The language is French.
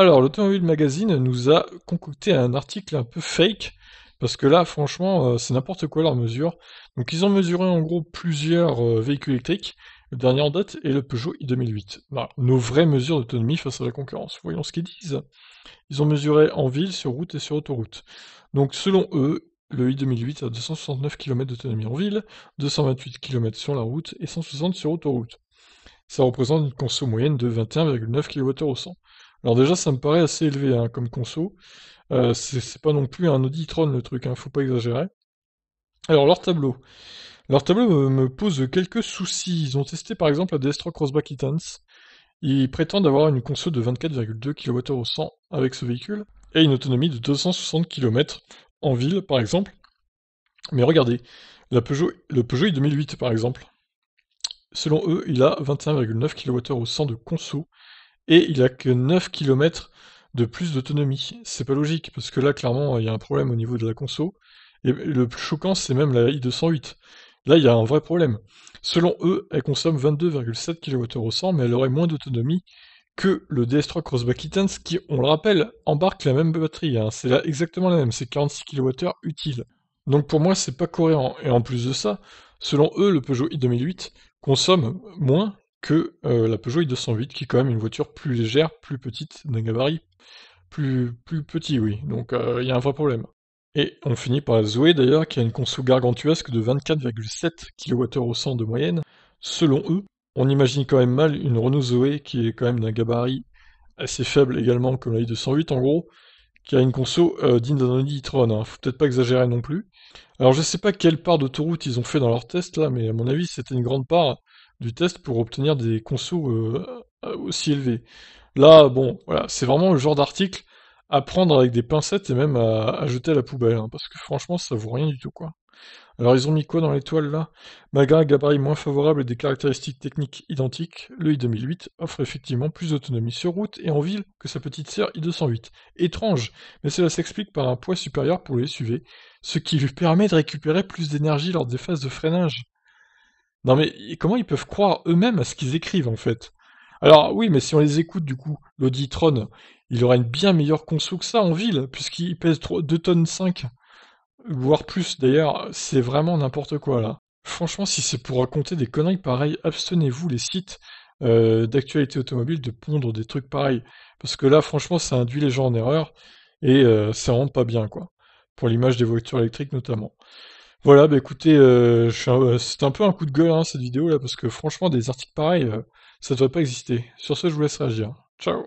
Alors, l'Automobile Magazine nous a concocté un article un peu fake, parce que là, franchement, euh, c'est n'importe quoi leur mesure. Donc, ils ont mesuré en gros plusieurs euh, véhicules électriques. Le dernier en date est le Peugeot i2008. nos vraies mesures d'autonomie face à la concurrence. Voyons ce qu'ils disent. Ils ont mesuré en ville, sur route et sur autoroute. Donc, selon eux, le i2008 a 269 km d'autonomie en ville, 228 km sur la route et 160 sur autoroute. Ça représente une consommation moyenne de 21,9 kWh au 100. Alors déjà, ça me paraît assez élevé hein, comme conso. Euh, c'est pas non plus un Auditron le truc, hein, faut pas exagérer. Alors leur tableau. Leur tableau me, pose quelques soucis. Ils ont testé par exemple la DS3 Crossback E-Tense, Ils prétendent avoir une conso de 24,2 kWh au 100 avec ce véhicule et une autonomie de 260 km en ville par exemple. Mais regardez, la le Peugeot i2008 par exemple. Selon eux, il a 21,9 kWh au 100 de conso et il a que 9 km de plus d'autonomie. C'est pas logique, parce que là, clairement, il y a un problème au niveau de la conso. Et le plus choquant, c'est même la i208. Là, il y a un vrai problème. Selon eux, elle consomme 22,7 kWh au 100, mais elle aurait moins d'autonomie que le DS3 Crossback Itens, qui, on le rappelle, embarque la même batterie. Hein. C'est là exactement la même, c'est 46 kWh utile. Donc pour moi, c'est pas cohérent. Et en plus de ça, selon eux, le Peugeot i2008 consomme moins que euh, la Peugeot i208, qui est quand même une voiture plus légère, plus petite, d'un gabarit plus, plus petit, oui. Donc euh, il y a un vrai problème. Et on finit par la Zoé d'ailleurs, qui a une conso gargantuesque de 24,7 kWh au 100 de moyenne. Selon eux, on imagine quand même mal une Renault Zoé qui est quand même d'un gabarit assez faible également comme la i208 en gros, qui a une conso euh, digne d'un Audi hein. Faut peut-être pas exagérer non plus. Alors je sais pas quelle part d'autoroute ils ont fait dans leur test là, mais à mon avis c'était une grande part du test pour obtenir des consos euh, euh, aussi élevés. Là, bon, voilà, c'est vraiment le genre d'article à prendre avec des pincettes et même à, jeter à la poubelle, hein, parce que franchement, ça vaut rien du tout, quoi. Alors, ils ont mis quoi dans l'étoile, là Malgré un gabarit moins favorable et des caractéristiques techniques identiques, le i2008 offre effectivement plus d'autonomie sur route et en ville que sa petite sœur i208. Étrange, mais cela s'explique par un poids supérieur pour les SUV, ce qui lui permet de récupérer plus d'énergie lors des phases de freinage. Non mais comment ils peuvent croire eux-mêmes à ce qu'ils écrivent en fait Alors oui, mais si on les écoute du coup, l'Auditron, il aura une bien meilleure conso que ça en ville, puisqu'il pèse 3, 2 tonnes 5, voire plus d'ailleurs, c'est vraiment n'importe quoi là. Franchement, si c'est pour raconter des conneries pareilles, abstenez-vous les sites euh, d'actualité automobile de pondre des trucs pareils. Parce que là, franchement, ça induit les gens en erreur et euh, ça rend pas bien, quoi. Pour l'image des voitures électriques notamment. Voilà, bah écoutez, euh, euh un peu un coup de gueule hein, cette vidéo là, parce que franchement, des articles pareils, euh, ça devrait pas exister. Sur ce, je vous laisse réagir. Ciao